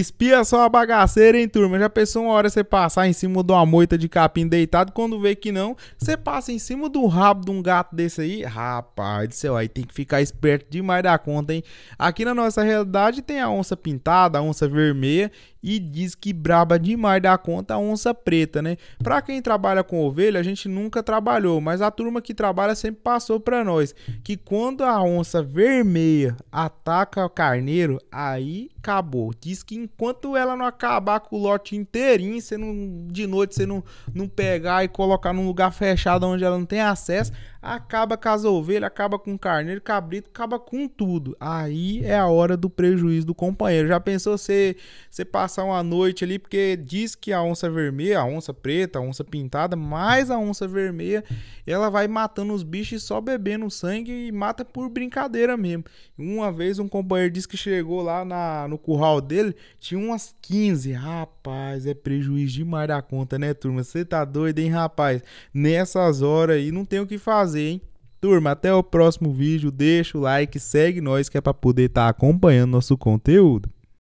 Espia só a bagaceira, hein, turma? Já pensou uma hora você passar em cima de uma moita de capim deitado, quando vê que não, você passa em cima do rabo de um gato desse aí? Rapaz do céu, aí tem que ficar esperto demais da conta, hein? Aqui na nossa realidade tem a onça pintada, a onça vermelha e diz que braba demais da conta a onça preta, né? Para quem trabalha com ovelha, a gente nunca trabalhou, mas a turma que trabalha sempre passou para nós que quando a onça vermelha ataca o carneiro, aí acabou. Diz que enquanto ela não acabar com o lote inteirinho, você não, de noite você não, não pegar e colocar num lugar fechado onde ela não tem acesso, acaba com as ovelhas, acaba com o carneiro, cabrito, acaba com tudo. Aí é a hora do prejuízo do companheiro. Já pensou você, você passar passar uma noite ali, porque diz que a onça vermelha, a onça preta, a onça pintada, mais a onça vermelha, ela vai matando os bichos só bebendo sangue e mata por brincadeira mesmo. Uma vez um companheiro disse que chegou lá na, no curral dele, tinha umas 15. Rapaz, é prejuízo demais da conta, né, turma? Você tá doido, hein, rapaz? Nessas horas aí não tem o que fazer, hein? Turma, até o próximo vídeo. Deixa o like, segue nós que é para poder estar tá acompanhando nosso conteúdo.